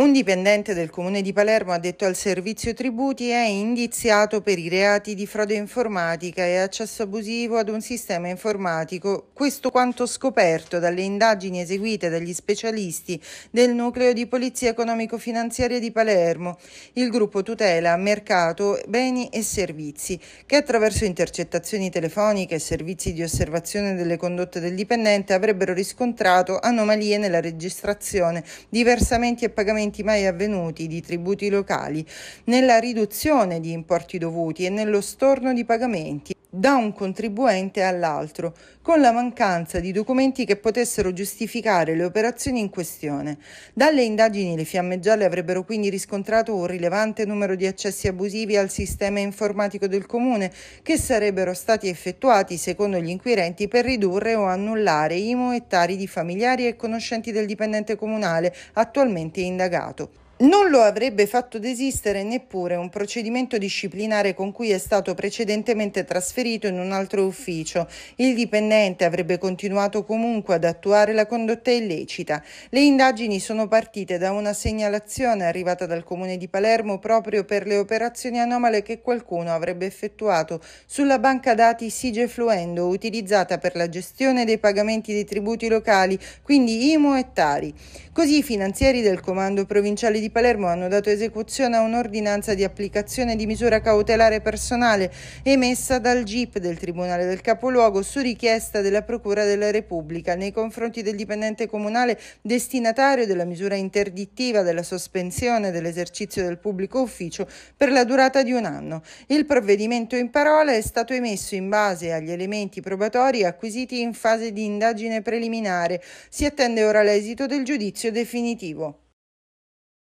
Un dipendente del comune di Palermo ha detto al servizio tributi è indiziato per i reati di frode informatica e accesso abusivo ad un sistema informatico. Questo quanto scoperto dalle indagini eseguite dagli specialisti del nucleo di polizia economico-finanziaria di Palermo, il gruppo tutela mercato, beni e servizi, che attraverso intercettazioni telefoniche e servizi di osservazione delle condotte del dipendente avrebbero riscontrato anomalie nella registrazione, diversamenti e pagamenti pagamenti mai avvenuti di tributi locali, nella riduzione di importi dovuti e nello storno di pagamenti da un contribuente all'altro, con la mancanza di documenti che potessero giustificare le operazioni in questione. Dalle indagini le fiamme gialle avrebbero quindi riscontrato un rilevante numero di accessi abusivi al sistema informatico del comune che sarebbero stati effettuati, secondo gli inquirenti, per ridurre o annullare i moettari di familiari e conoscenti del dipendente comunale attualmente indagato. Non lo avrebbe fatto desistere neppure un procedimento disciplinare con cui è stato precedentemente trasferito in un altro ufficio. Il dipendente avrebbe continuato comunque ad attuare la condotta illecita. Le indagini sono partite da una segnalazione arrivata dal comune di Palermo proprio per le operazioni anomale che qualcuno avrebbe effettuato sulla banca dati Sige Fluendo utilizzata per la gestione dei pagamenti dei tributi locali, quindi IMU e Tari. Così i finanzieri del comando provinciale di di Palermo hanno dato esecuzione a un'ordinanza di applicazione di misura cautelare personale emessa dal GIP del Tribunale del Capoluogo su richiesta della Procura della Repubblica nei confronti del dipendente comunale destinatario della misura interdittiva della sospensione dell'esercizio del pubblico ufficio per la durata di un anno. Il provvedimento in parola è stato emesso in base agli elementi probatori acquisiti in fase di indagine preliminare. Si attende ora l'esito del giudizio definitivo.